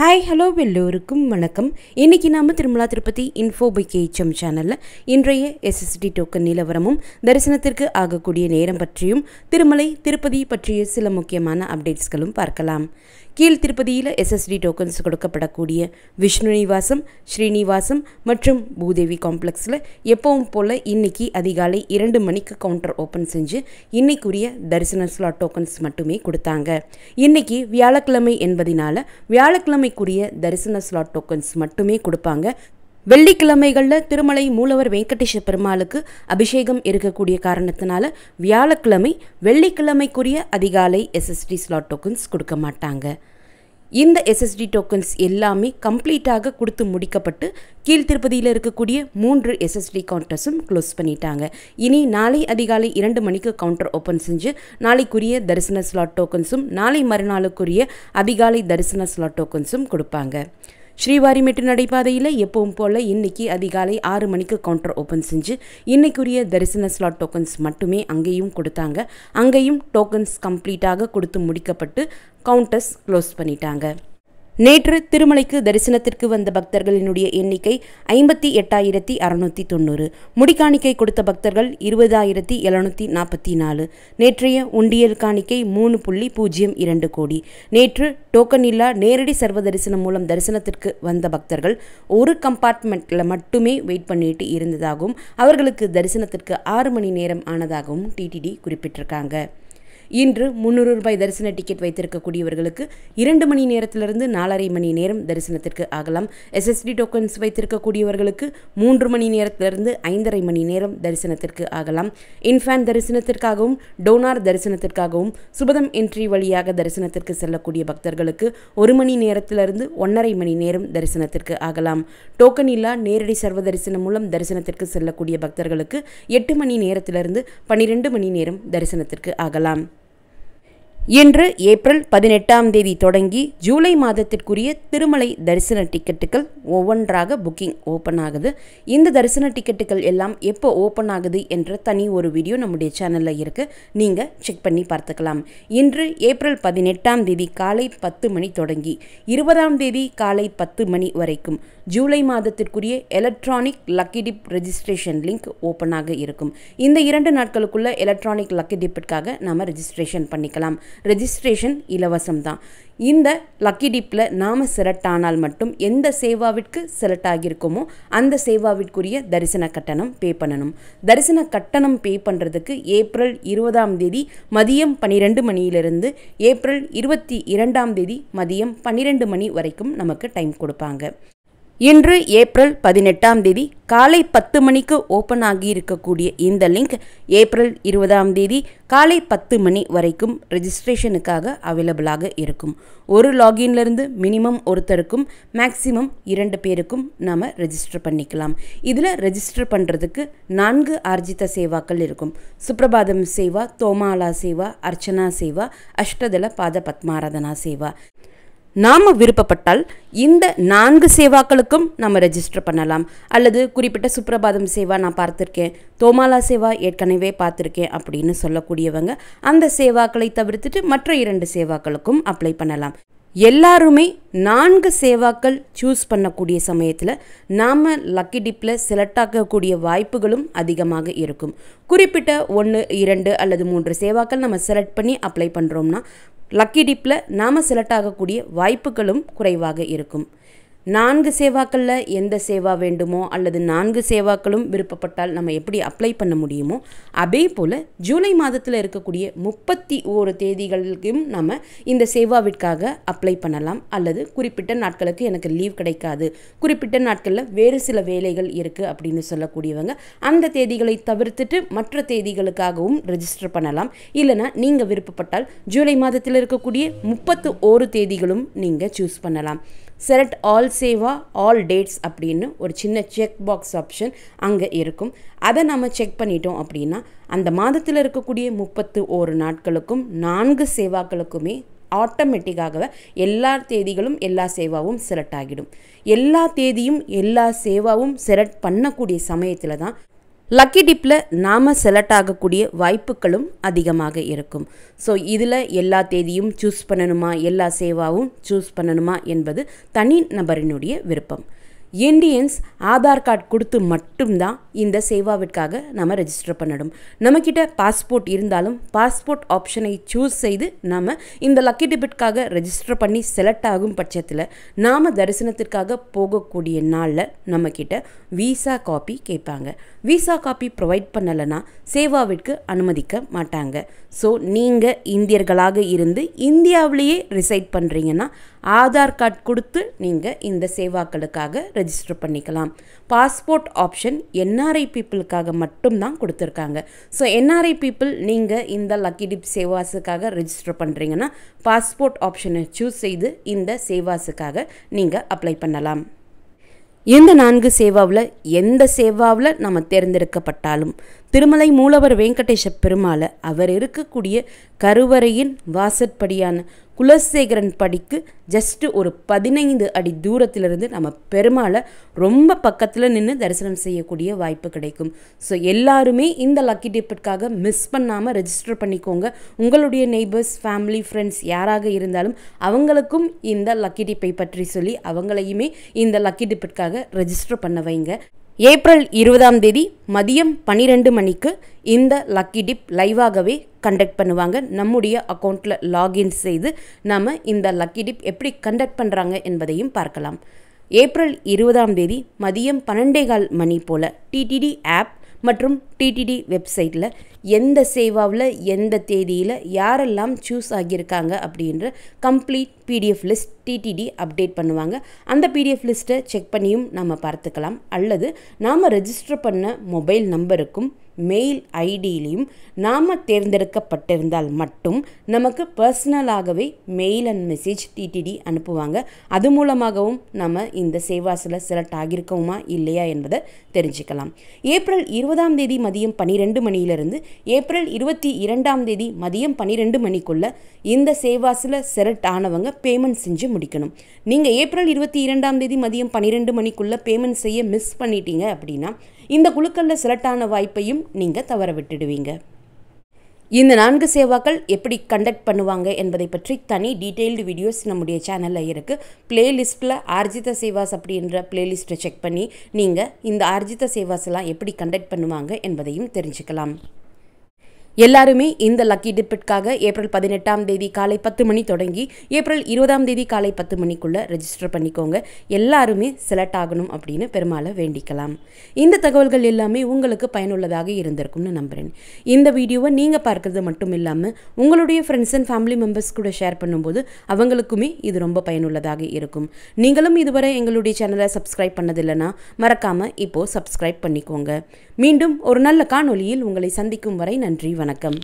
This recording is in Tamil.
ஹாய் ஹலோ எல்லோருக்கும் வணக்கம் இன்றைக்கி நாம் Tirumala Tirupati info by KHM சேனலில் இன்றைய எஸ்எஸ்டி டோக்கன் நிலவரமும் தரிசனத்திற்கு ஆகக்கூடிய நேரம் பற்றியும் திருமலை திருப்பதி பற்றிய சில முக்கியமான அப்டேட்ஸ்களும் பார்க்கலாம் கீழ் திருப்பதியில் எஸ்எஸ்டி டோக்கன்ஸ் கொடுக்கப்படக்கூடிய விஷ்ணுநிவாசம் ஸ்ரீனிவாசம் மற்றும் பூதேவி காம்ப்ளெக்ஸில் எப்பவும் போல் இன்னைக்கு அதிகாலை இரண்டு மணிக்கு கவுண்டர் ஓப்பன் செஞ்சு இன்னைக்குரிய தரிசன ஸ்லாட் டோக்கன்ஸ் மட்டுமே கொடுத்தாங்க இன்னைக்கு வியாழக்கிழமை என்பதினால வியாழக்கிழமைக்குரிய தரிசன ஸ்லாட் டோக்கன்ஸ் மட்டுமே கொடுப்பாங்க வெள்ளிக்கிழமைகளில் திருமலை மூலவர் வெங்கடேஷ பெருமாளுக்கு அபிஷேகம் இருக்கக்கூடிய காரணத்தினால வியாழக்கிழமை வெள்ளிக்கிழமைக்குரிய அதிகாலை எஸ்எஸ்டி ஸ்லாட் டோக்கன்ஸ் கொடுக்க மாட்டாங்க இந்த எஸ்எஸ்டி டோக்கன்ஸ் எல்லாமே கம்ப்ளீட்டாக கொடுத்து முடிக்கப்பட்டு கீழ்த்திருப்பதியில் இருக்கக்கூடிய மூன்று எஸ்எஸ்டி கவுண்டர்ஸும் க்ளோஸ் பண்ணிட்டாங்க இனி நாளை அதிகாலை இரண்டு மணிக்கு கவுண்டர் ஓப்பன் செஞ்சு நாளைக்குரிய தரிசன ஸ்லாட் டோக்கன்ஸும் நாளை மறுநாளுக்குரிய அதிகாலை தரிசன ஸ்லாட் டோக்கன்ஸும் கொடுப்பாங்க ஸ்ரீவாரிமெட்டு நடைபாதையில் எப்பவும் போல் இன்னைக்கு அதிகாலை ஆறு மணிக்கு கவுண்டர் ஓப்பன் செஞ்சு இன்றைக்குரிய தரிசன ஸ்லாட் டோக்கன்ஸ் மட்டுமே அங்கேயும் கொடுத்தாங்க அங்கேயும் டோக்கன்ஸ் கம்ப்ளீட்டாக கொடுத்து முடிக்கப்பட்டு கவுண்டர்ஸ் க்ளோஸ் பண்ணிட்டாங்க நேற்று திருமலைக்கு தரிசனத்திற்கு வந்த பக்தர்களினுடைய எண்ணிக்கை ஐம்பத்தி எட்டாயிரத்தி அறுநூத்தி தொண்ணூறு முடிக்காணிக்கை கொடுத்த பக்தர்கள் இருபதாயிரத்தி எழுநூத்தி நாற்பத்தி நாலு நேற்றைய உண்டியல் காணிக்கை மூணு புள்ளி பூஜ்ஜியம் இரண்டு கோடி நேற்று டோக்கன் இல்லா நேரடி சர்வ தரிசனம் மூலம் தரிசனத்திற்கு வந்த பக்தர்கள் ஒரு கம்பார்ட்மெண்ட்டில் மட்டுமே வெயிட் பண்ணிட்டு இருந்ததாகவும் அவர்களுக்கு தரிசனத்திற்கு ஆறு மணி நேரம் ஆனதாகவும் டிடிடி குறிப்பிட்டிருக்காங்க இன்று முன்னூறு ரூபாய் தரிசன டிக்கெட் வைத்திருக்கக்கூடியவர்களுக்கு இரண்டு மணி நேரத்திலிருந்து நாலரை மணி நேரம் தரிசனத்திற்கு ஆகலாம் எஸ்எஸ்டி டோக்கன்ஸ் வைத்திருக்கக்கூடியவர்களுக்கு மூன்று மணி நேரத்திலிருந்து ஐந்தரை மணி நேரம் தரிசனத்திற்கு ஆகலாம் இன்ஃபேன் தரிசனத்திற்காகவும் டோனார் தரிசனத்திற்காகவும் சுபதம் என்ட்ரி வழியாக தரிசனத்திற்கு செல்லக்கூடிய பக்தர்களுக்கு ஒரு மணி நேரத்திலிருந்து ஒன்றரை மணி நேரம் தரிசனத்திற்கு ஆகலாம் டோக்கன் இல்லா நேரடி சர்வ தரிசனம் மூலம் தரிசனத்திற்கு செல்லக்கூடிய பக்தர்களுக்கு எட்டு மணி நேரத்திலிருந்து பன்னிரெண்டு மணி நேரம் தரிசனத்திற்கு ஆகலாம் இன்று ஏப்ரல் பதினெட்டாம் தேதி தொடங்கி ஜூலை மாதத்திற்குரிய திருமலை தரிசன டிக்கெட்டுகள் ஒவ்வொன்றாக புக்கிங் ஓப்பன் ஆகுது இந்த தரிசன டிக்கெட்டுகள் எல்லாம் எப்போ ஓப்பன் ஆகுது என்ற தனி ஒரு வீடியோ நம்முடைய சேனலில் இருக்குது நீங்கள் செக் பண்ணி பார்த்துக்கலாம் இன்று ஏப்ரல் பதினெட்டாம் தேதி காலை பத்து மணி தொடங்கி இருபதாம் தேதி காலை பத்து மணி வரைக்கும் ஜூலை மாதத்திற்குரிய electronic lucky dip registration link ஓப்பனாக இருக்கும் இந்த இரண்டு நாட்களுக்குள்ள எலக்ட்ரானிக் லக்கி டிப்பிற்காக நாம் ரெஜிஸ்ட்ரேஷன் பண்ணிக்கலாம் ரெஜிஸ்ட்ரேஷன் இலவசம் தான் இந்த லக்கி டிப்பில் நாம் செலக்ட் ஆனால் மட்டும் எந்த சேவாவிற்கு செலக்ட் ஆகியிருக்கோமோ அந்த சேவாவிற்குரிய தரிசன கட்டணம் பே பண்ணணும் தரிசன கட்டணம் பே பண்ணுறதுக்கு ஏப்ரல் இருபதாம் தேதி மதியம் பன்னிரெண்டு மணியிலிருந்து ஏப்ரல் இருபத்தி இரண்டாம் தேதி மதியம் பன்னிரெண்டு மணி வரைக்கும் நமக்கு டைம் கொடுப்பாங்க இன்று ஏப்ரல் பதினெட்டாம் தேதி காலை பத்து மணிக்கு ஓப்பன் ஆகியிருக்கக்கூடிய இந்த லிங்க் ஏப்ரல் இருபதாம் தேதி காலை பத்து மணி வரைக்கும் ரெஜிஸ்ட்ரேஷனுக்காக அவைலபிளாக இருக்கும் ஒரு லாகின்லேருந்து மினிமம் ஒருத்தருக்கும் மேக்ஸிமம் இரண்டு பேருக்கும் நாம் ரெஜிஸ்டர் பண்ணிக்கலாம் இதில் ரெஜிஸ்டர் பண்ணுறதுக்கு நான்கு ஆர்ஜித சேவாக்கள் இருக்கும் சுப்ரபாதம் சேவா தோமாலா சேவா அர்ச்சனா சேவா அஷ்டதல பாத பத்மாராதனா சேவா நாம் விருப்பப்பட்டால் இந்த நான்கு சேவாக்களுக்கும் நம்ம ரெஜிஸ்டர் பண்ணலாம் அல்லது குறிப்பிட்ட சுப்ரபாதம் சேவா நான் பார்த்துருக்கேன் தோமாலா சேவா ஏற்கனவே பார்த்துருக்கேன் அப்படின்னு சொல்லக்கூடியவங்க அந்த சேவாக்களை தவிர்த்துட்டு மற்ற இரண்டு சேவாக்களுக்கும் அப்ளை பண்ணலாம் எல்லாருமே நான்கு சேவாக்கள் சூஸ் பண்ணக்கூடிய சமயத்தில் நாம் லக்கி டிப்பில் செலக்ட் ஆகக்கூடிய வாய்ப்புகளும் அதிகமாக இருக்கும் குறிப்பிட்ட ஒன்று இரண்டு அல்லது மூன்று சேவாக்கள் நம்ம செலக்ட் பண்ணி அப்ளை பண்ணுறோம்னா லக்கி டிப்பில் நாம் செலக்ட் ஆகக்கூடிய வாய்ப்புகளும் குறைவாக இருக்கும் நான்கு சேவாக்களில் எந்த சேவா வேண்டுமோ அல்லது நான்கு சேவாக்களும் விருப்பப்பட்டால் நம்ம எப்படி அப்ளை பண்ண முடியுமோ அதே போல் ஜூலை மாதத்தில் இருக்கக்கூடிய முப்பத்தி ஓரு தேதிகளுக்கும் நம்ம இந்த சேவாவிற்காக அப்ளை பண்ணலாம் அல்லது குறிப்பிட்ட நாட்களுக்கு எனக்கு லீவ் கிடைக்காது குறிப்பிட்ட நாட்களில் வேறு சில வேலைகள் இருக்குது அப்படின்னு சொல்லக்கூடியவங்க அந்த தேதிகளை தவிர்த்துட்டு மற்ற தேதிகளுக்காகவும் ரெஜிஸ்டர் பண்ணலாம் இல்லைனா நீங்கள் விருப்பப்பட்டால் ஜூலை மாதத்தில் இருக்கக்கூடிய முப்பத்து ஓரு தேதிகளும் நீங்கள் சூஸ் பண்ணலாம் select all seva all dates அப்படின்னு ஒரு சின்ன செக் பாக்ஸ் ஆப்ஷன் அங்கே இருக்கும் அதை நம்ம செக் பண்ணிட்டோம் அப்படின்னா அந்த மாதத்தில் இருக்கக்கூடிய முப்பத்து ஒரு நாட்களுக்கும் நான்கு சேவாக்களுக்குமே ஆட்டோமேட்டிக்காகவே எல்லா தேதிகளும் எல்லா சேவாவும் செலக்ட் ஆகிடும் எல்லா தேதியும் எல்லா சேவாவும் செலக்ட் பண்ணக்கூடிய சமயத்தில் தான் லக்கி டிப்பில் நாம் செலக்ட் ஆகக்கூடிய வாய்ப்புகளும் அதிகமாக இருக்கும் ஸோ இதில் எல்லா தேதியும் சூஸ் பண்ணணுமா எல்லா சேவாவும் சூஸ் பண்ணணுமா என்பது தனி நபரினுடைய விருப்பம் இண்டியன்ஸ் ஆதார் கார்டு கொடுத்து மட்டும்தான் இந்த சேவாவிற்காக நம்ம ரெஜிஸ்டர் பண்ணணும் நம்மக்கிட்ட பாஸ்போர்ட் இருந்தாலும் பாஸ்போர்ட் ஆப்ஷனை சூஸ் செய்து நாம் இந்த லக்கி டிபிட்காக ரெஜிஸ்டர் பண்ணி செலக்ட் ஆகும் பட்சத்தில் நாம் தரிசனத்திற்காக போகக்கூடிய நாளில் நம்மக்கிட்ட விசா காப்பி கேட்பாங்க விசா காப்பி ப்ரொவைட் பண்ணலைன்னா சேவாவிற்கு அனுமதிக்க மாட்டாங்க ஸோ நீங்கள் இந்தியர்களாக இருந்து இந்தியாவிலேயே ரிசைட் பண்ணுறீங்கன்னா ஆதார் கார்டு கொடுத்து நீங்கள் இந்த சேவாக்களுக்காக ரெஜிஸ்டர் பண்ணிக்கலாம் பாஸ்போர்ட் ஆப்ஷன் என்ஆர்ஐ பீப்புளுக்காக மட்டும்தான் கொடுத்துருக்காங்க ஸோ என்ஆர்ஐ பீப்புள் நீங்கள் இந்த லக்கி டிப் சேவாஸுக்காக ரெஜிஸ்டர் பண்ணுறீங்கன்னா பாஸ்போர்ட் ஆப்ஷனை சூஸ் செய்து இந்த சேவாஸுக்காக நீங்கள் அப்ளை பண்ணலாம் இந்த நான்கு சேவாவில் எந்த சேவாவில் நம்ம தேர்ந்தெடுக்கப்பட்டாலும் திருமலை மூலவர் வெங்கடேஷ பெருமாளை அவர் இருக்கக்கூடிய கருவறையின் வாசற்படியான குலசேகரன் படிக்கு ஜஸ்ட்டு ஒரு பதினைந்து அடி தூரத்திலிருந்து நம்ம பெருமாளை ரொம்ப பக்கத்தில் நின்று தரிசனம் செய்யக்கூடிய வாய்ப்பு கிடைக்கும் ஸோ எல்லாருமே இந்த லக்கி டிப்பிற்காக மிஸ் பண்ணாமல் ரெஜிஸ்டர் பண்ணிக்கோங்க உங்களுடைய நெய்பர்ஸ் ஃபேமிலி ஃப்ரெண்ட்ஸ் யாராக இருந்தாலும் அவங்களுக்கும் இந்த லக்கி டிப்பை பற்றி சொல்லி அவங்களையுமே இந்த லக்கி டிப்பிற்காக ரெஜிஸ்டர் பண்ண வைங்க ஏப்ரல் இருபதாம் தேதி மதியம் பன்னிரெண்டு மணிக்கு இந்த லக்கி டிப் லைவாகவே கண்டக்ட் பண்ணுவாங்க நம்முடைய அக்கௌண்ட்டில் லாகின் செய்து நம்ம இந்த லக்கி டிப் எப்படி கண்டக்ட் பண்ணுறாங்க என்பதையும் பார்க்கலாம் ஏப்ரல் இருபதாம் தேதி மதியம் பன்னெண்டே கால் மணி போல் டிடிடி ஆப் மற்றும் டிடிடி வெப்சைட்டில் எந்த சேவாவில் எந்த தேதியில் யாரெல்லாம் சூஸ் ஆகியிருக்காங்க அப்படின்ற complete PDF list TTD update பண்ணுவாங்க அந்த பிடிஎஃப் லிஸ்ட்டை செக் பண்ணியும் நாம் பார்த்துக்கலாம் அல்லது நாம் ரெஜிஸ்டர் பண்ண மொபைல் நம்பருக்கும் மெயில் ஐடியிலையும் நாம் தேர்ந்தெடுக்கப்பட்டிருந்தால் மட்டும் நமக்கு பர்சனலாகவே மெயில் அண்ட் மெசேஜ் டிடிடி அனுப்புவாங்க அது மூலமாகவும் நம்ம இந்த சேவாஸில் செலக்ட் ஆகியிருக்கோமா இல்லையா என்பதை தெரிஞ்சுக்கலாம் ஏப்ரல் இருபதாம் தேதி மதியம் பன்னிரெண்டு மணியிலிருந்து ஏப்ரல் இருபத்தி இரண்டாம் தேதி மதியம் பன்னிரெண்டு மணிக்குள்ளே இந்த சேவாஸில் செலக்ட் ஆனவங்க பேமெண்ட் செஞ்சு முடிக்கணும் நீங்கள் ஏப்ரல் இருபத்தி இரண்டாம் தேதி மதியம் பன்னிரெண்டு மணிக்குள்ளே பேமெண்ட் செய்ய மிஸ் பண்ணிட்டீங்க அப்படின்னா இந்த குழுக்களில் சிரட்டான வாய்ப்பையும் நீங்கள் தவற விட்டுடுவீங்க இந்த நான்கு சேவாக்கள் எப்படி கண்டக்ட் பண்ணுவாங்க என்பதை பற்றி தனி டீட்டெயில்டு வீடியோஸ் நம்முடைய சேனலில் இருக்குது பிளேலிஸ்ட்டில் ஆர்ஜித சேவாஸ் அப்படின்ற பிளேலிஸ்ட்டை செக் பண்ணி நீங்கள் இந்த ஆர்ஜித சேவாஸ் எல்லாம் எப்படி கண்டக்ட் பண்ணுவாங்க என்பதையும் தெரிஞ்சுக்கலாம் எல்லாருமே இந்த லக்கி டிப்பிட்காக ஏப்ரல் பதினெட்டாம் தேதி காலை பத்து மணி தொடங்கி ஏப்ரல் இருபதாம் தேதி காலை பத்து மணிக்குள்ளே ரெஜிஸ்டர் பண்ணிக்கோங்க எல்லாருமே செலக்ட் ஆகணும் அப்படின்னு பெருமாளை வேண்டிக்கலாம் இந்த தகவல்கள் எல்லாமே உங்களுக்கு பயனுள்ளதாக இருந்திருக்கும்னு நம்புகிறேன் இந்த வீடியோவை நீங்கள் பார்க்கறது மட்டும் இல்லாமல் உங்களுடைய ஃப்ரெண்ட்ஸ் அண்ட் ஃபேமிலி மெம்பர்ஸ் கூட ஷேர் பண்ணும்போது அவங்களுக்குமே இது ரொம்ப பயனுள்ளதாக இருக்கும் நீங்களும் இதுவரை எங்களுடைய சேனலை சப்ஸ்கிரைப் பண்ணதில்லைன்னா மறக்காமல் இப்போது சப்ஸ்கிரைப் பண்ணிக்கோங்க மீண்டும் ஒரு நல்ல காணொலியில் உங்களை சந்திக்கும் வரை நன்றி வணக்கம் வணக்கம்